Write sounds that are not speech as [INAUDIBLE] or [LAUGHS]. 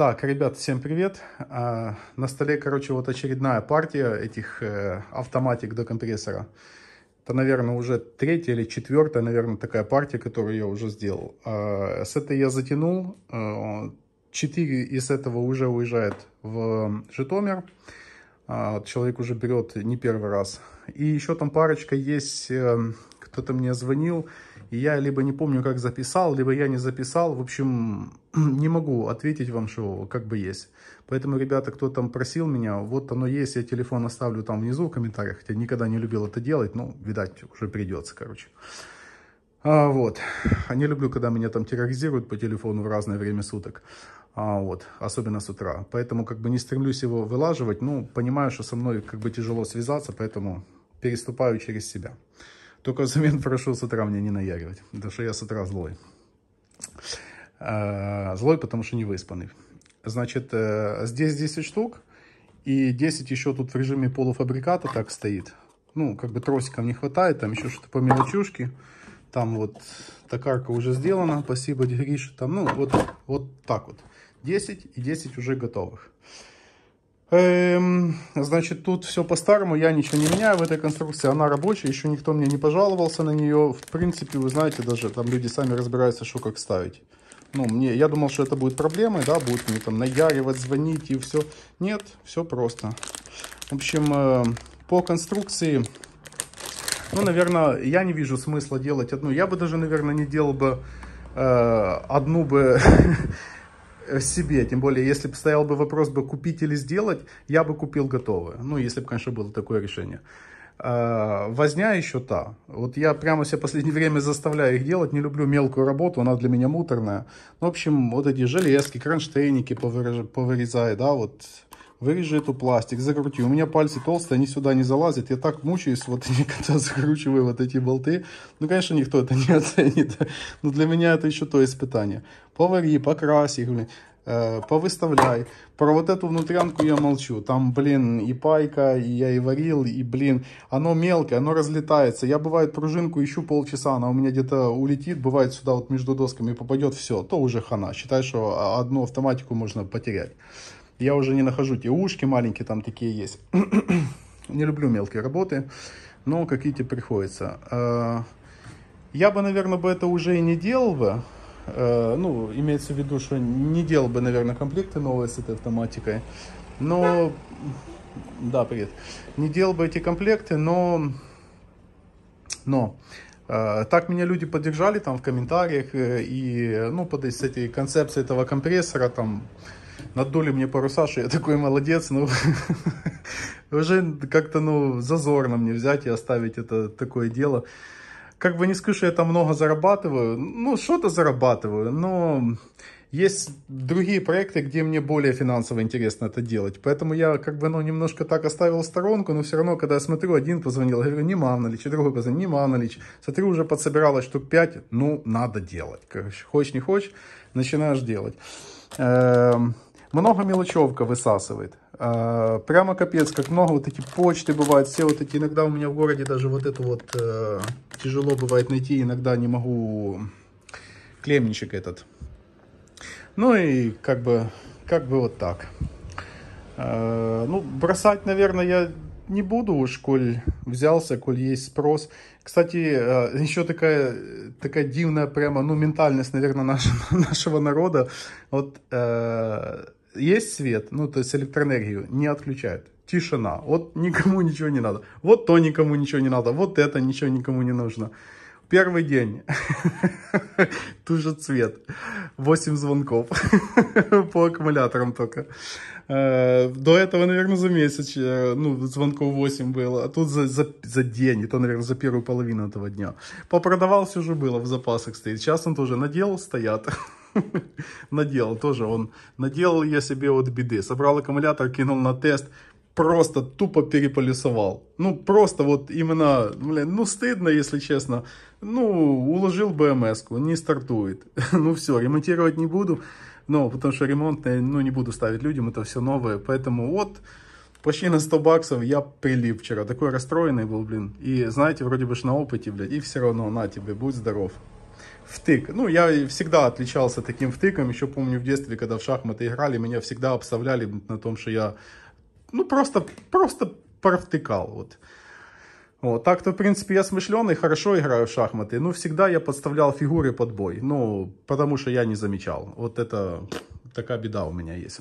Так, ребят, всем привет. А, на столе, короче, вот очередная партия этих э, автоматик до компрессора. Это, наверное, уже третья или четвертая, наверное, такая партия, которую я уже сделал. А, с этой я затянул. А, четыре из этого уже уезжает в Житомир. Человек уже берет не первый раз. И еще там парочка есть, э, кто-то мне звонил, и я либо не помню, как записал, либо я не записал. В общем, [CLEARS THROAT] не могу ответить вам, что как бы есть. Поэтому, ребята, кто там просил меня, вот оно есть. Я телефон оставлю там внизу в комментариях. Хотя никогда не любил это делать. Ну, видать, уже придется, короче. А, вот. Я а не люблю, когда меня там терроризируют по телефону в разное время суток. А, вот. Особенно с утра. Поэтому как бы не стремлюсь его вылаживать. Ну, понимаю, что со мной как бы тяжело связаться, поэтому переступаю через себя. Только взамен прошу с утра мне не наяривать, потому что я с утра злой. А, злой, потому что не выспанный. Значит, э, здесь 10 штук, и 10 еще тут в режиме полуфабриката так стоит. Ну, как бы тросиков не хватает, там еще что-то по мелочушке. Там вот токарка уже сделана, спасибо Грише. Там, ну, вот, вот так вот. 10 и 10 уже готовых. Эм, значит, тут все по-старому, я ничего не меняю в этой конструкции, она рабочая, еще никто мне не пожаловался на нее. В принципе, вы знаете, даже там люди сами разбираются, что как ставить. Ну, мне, я думал, что это будет проблемой, да, будут мне там наяривать, звонить и все. Нет, все просто. В общем, э, по конструкции, ну, наверное, я не вижу смысла делать одну. Я бы даже, наверное, не делал бы э, одну бы [LAUGHS] Э, себе. Тем более, если бы стоял бы вопрос, бы купить или сделать, я бы купил готовое. Ну, если бы, конечно, было такое решение. А, возня еще та. Вот я прямо себя в последнее время заставляю их делать. Не люблю мелкую работу, она для меня муторная. Ну, в общем, вот эти железки, кронштейники повырезаю, да, вот Вырежи эту пластик, закрути. У меня пальцы толстые, они сюда не залазят. Я так мучаюсь, вот [LAUGHS] когда закручиваю вот эти болты. Ну, конечно, никто это не [LAUGHS] оценит. Но для меня это еще то испытание. Повари, покраси, блин, э, повыставляй. Про вот эту внутрянку я молчу. Там, блин, и пайка, и я и варил, и, блин, оно мелкое, оно разлетается. Я, бывает, пружинку ищу полчаса, она у меня где-то улетит, бывает, сюда вот между досками попадет, все, то уже хана. Считай, что а, одну автоматику можно потерять я уже не нахожу. Те ушки маленькие там такие есть. [CLEARS THROAT] не люблю мелкие работы, но какие-то приходится. А, я бы, наверное, бы это уже и не делал бы. А, ну, имеется в виду, что не делал бы, наверное, комплекты новые с этой автоматикой. Но... Да, привет. Не делал бы эти комплекты, но... Но Э, так меня люди поддержали там в комментариях, э, и, ну, под этой концепцией этого компрессора, там, надули мне паруса, что я такой молодец, ну, [LAUGHS] уже как-то, ну, зазорно мне взять и оставить это такое дело. Как бы не скажу, что я там много зарабатываю, ну, что-то зарабатываю, но есть другие проекты, где мне более финансово интересно это делать. Поэтому я как бы, ну, немножко так оставил сторонку, но все равно, когда я смотрю, один позвонил, говорю, не Мавналич, и другой позвонил, не Мавналич. Смотрю, уже подсобиралось штук пять, ну, надо делать. Короче, хочешь, не хочешь, начинаешь делать. Эм, много мелочевка высасывает. Э, прямо капец, как много вот эти почты бывают, все вот эти, иногда у меня в городе даже вот эту вот э, тяжело бывает найти, иногда не могу клемничек этот ну и как бы, как бы вот так. Э, ну, бросать, наверное, я не буду уж, коль взялся, коль есть спрос. Кстати, э, еще такая, такая дивная прямо, ну, ментальность, наверное, нашего, [LAUGHS] нашего народа. Вот э, есть свет, ну, то есть электроэнергию не отключают. Тишина. Вот никому [LAUGHS] ничего не надо. Вот то никому ничего не надо. Вот это ничего никому не нужно. Первый день. [LAUGHS] Ту же цвет. восемь звонков. [LAUGHS] По аккумуляторам только. Э, до этого, наверное, за месяц, э, ну, звонков 8 было. А тут за, за, за день, это, наверное, за первую половину этого дня. Попродавал все же было, в запасах стоит. Сейчас он тоже надел, стоят. [LAUGHS] надел тоже он. Наделал я себе от беды. Собрал аккумулятор, кинул на тест просто тупо переполисовал. Ну, просто вот именно, блин, ну, стыдно, если честно. Ну, уложил бмс не стартует. [LAUGHS] ну, все, ремонтировать не буду. Ну, потому что ремонтные, э, ну, не буду ставить людям, это все новое. Поэтому вот, почти на 100 баксов я прилип вчера. Такой расстроенный был, блин. И, знаете, вроде бы ж на опыте, блядь. И все равно, на тебе, будь здоров. Втык. Ну, я всегда отличался таким втыком. Еще помню в детстве, когда в шахматы играли, меня всегда обставляли на том, что я ну, просто, просто провтыкал. Вот. Вот, так-то, в принципе, я смышленый, хорошо играю в шахматы, но всегда я подставлял фигуры под бой, ну, потому что я не замечал. Вот это такая беда у меня есть.